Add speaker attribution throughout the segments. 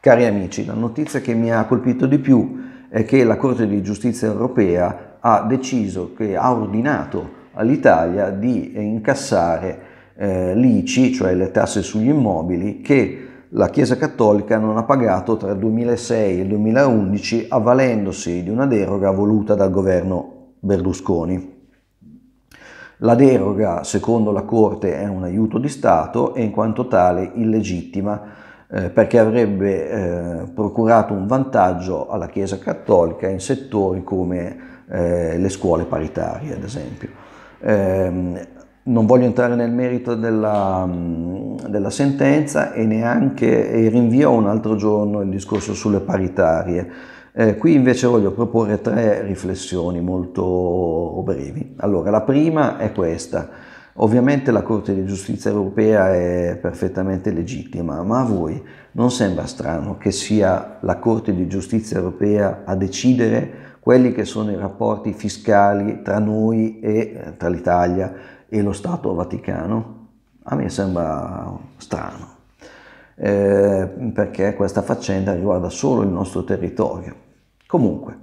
Speaker 1: Cari amici, la notizia che mi ha colpito di più è che la Corte di giustizia europea ha deciso che ha ordinato all'Italia di incassare eh, l'ICI, cioè le tasse sugli immobili, che la Chiesa Cattolica non ha pagato tra il 2006 e il 2011 avvalendosi di una deroga voluta dal governo Berlusconi. La deroga, secondo la Corte, è un aiuto di Stato e in quanto tale illegittima eh, perché avrebbe eh, procurato un vantaggio alla Chiesa Cattolica in settori come eh, le scuole paritarie, ad esempio. Ehm, non voglio entrare nel merito della, della sentenza e neanche e rinvio un altro giorno il discorso sulle paritarie. Eh, qui invece voglio proporre tre riflessioni molto brevi. Allora, la prima è questa. Ovviamente la Corte di giustizia europea è perfettamente legittima, ma a voi non sembra strano che sia la Corte di giustizia europea a decidere quelli che sono i rapporti fiscali tra noi e eh, tra l'Italia e lo Stato Vaticano? A me sembra strano, eh, perché questa faccenda riguarda solo il nostro territorio. Comunque,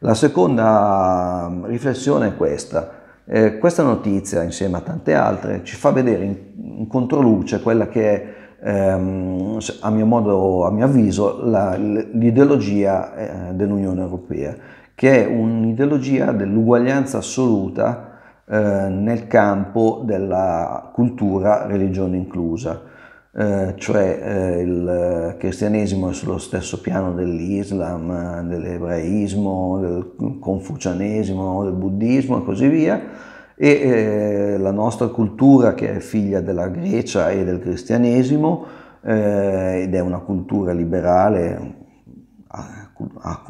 Speaker 1: la seconda mm, riflessione è questa eh, questa notizia, insieme a tante altre, ci fa vedere in, in controluce quella che è, ehm, a mio modo, a mio avviso, la, l'ideologia eh, dell'Unione Europea, che è un'ideologia dell'uguaglianza assoluta eh, nel campo della cultura, religione inclusa eh, cioè eh, il eh, cristianesimo è sullo stesso piano dell'Islam, dell'ebraismo, del confucianesimo, del buddismo e così via, e eh, la nostra cultura che è figlia della Grecia e del cristianesimo ed è una cultura liberale a,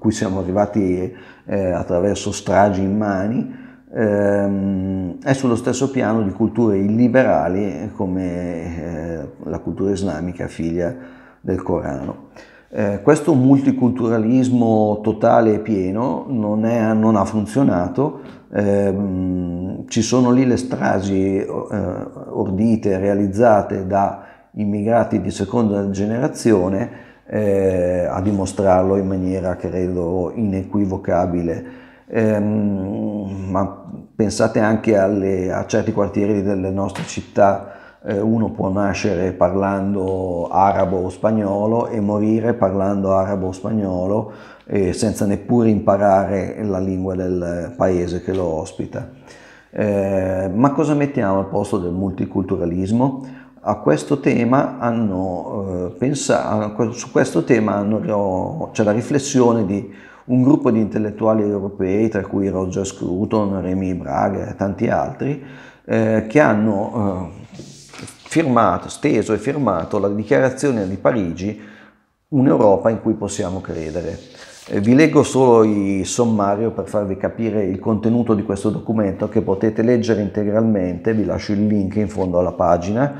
Speaker 1: cui siamo arrivati attraverso stragi in mani, ehm, è sullo stesso piano di culture illiberali come eh, la cultura islamica figlia del Corano. Eh, questo multiculturalismo totale e pieno non, è, non ha funzionato, ehm, ci sono lì le stragi eh, ordite, realizzate da immigrati di seconda generazione eh, a dimostrarlo in maniera credo inequivocabile ehm, ma pensate anche alle, a certi quartieri delle nostre città, eh, uno può nascere parlando arabo o spagnolo e morire parlando arabo o spagnolo eh, senza neppure imparare la lingua del paese che lo ospita. Eh, ma cosa mettiamo al posto del multiculturalismo? A questo tema hanno, eh, pensato, su questo tema hanno, c'è la riflessione di un gruppo di intellettuali europei, tra cui Roger Scruton, Remy Braga e tanti altri, eh, che hanno eh, firmato, steso e firmato la dichiarazione di Parigi un'Europa in cui possiamo credere. Eh, vi leggo solo il sommario per farvi capire il contenuto di questo documento che potete leggere integralmente, vi lascio il link in fondo alla pagina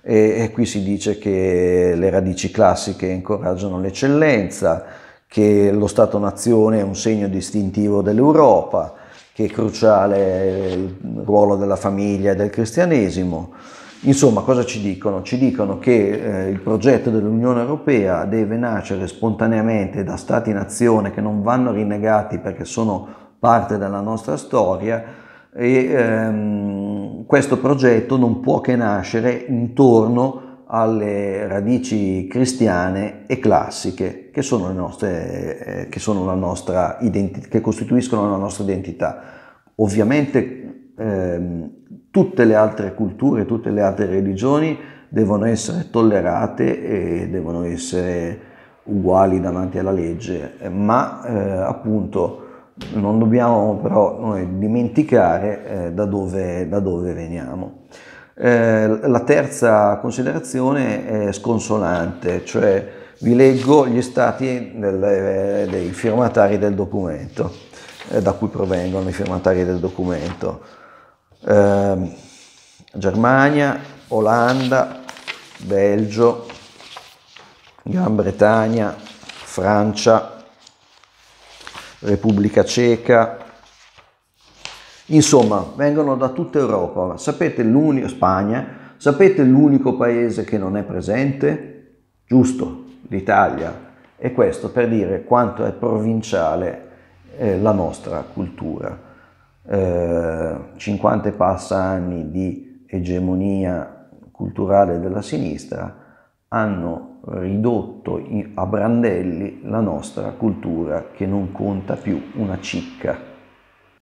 Speaker 1: e, e qui si dice che le radici classiche incoraggiano l'eccellenza, che lo Stato-nazione è un segno distintivo dell'Europa, che è cruciale il ruolo della famiglia e del cristianesimo. Insomma, cosa ci dicono? Ci dicono che eh, il progetto dell'Unione Europea deve nascere spontaneamente da stati-nazione che non vanno rinnegati perché sono parte della nostra storia e ehm, questo progetto non può che nascere intorno a alle radici cristiane e classiche che, sono nostre, eh, che, sono identi- che costituiscono la nostra identità. Ovviamente ehm, tutte le altre culture, tutte le altre religioni devono essere tollerate e devono essere uguali davanti alla legge, ma eh, appunto non dobbiamo però noi dimenticare eh, da, dove, da dove veniamo. Eh, la terza considerazione è sconsonante, cioè vi leggo gli stati del, eh, dei firmatari del documento, eh, da cui provengono i firmatari del documento. Eh, Germania, Olanda, Belgio, Gran Bretagna, Francia, Repubblica Ceca, Insomma, vengono da tutta Europa. Sapete l'unico Spagna, sapete l'unico paese che non è presente? Giusto, l'Italia. E questo per dire quanto è provinciale eh, la nostra cultura. Eh, 50 e passa anni di egemonia culturale della sinistra hanno ridotto in, a brandelli la nostra cultura che non conta più una cicca.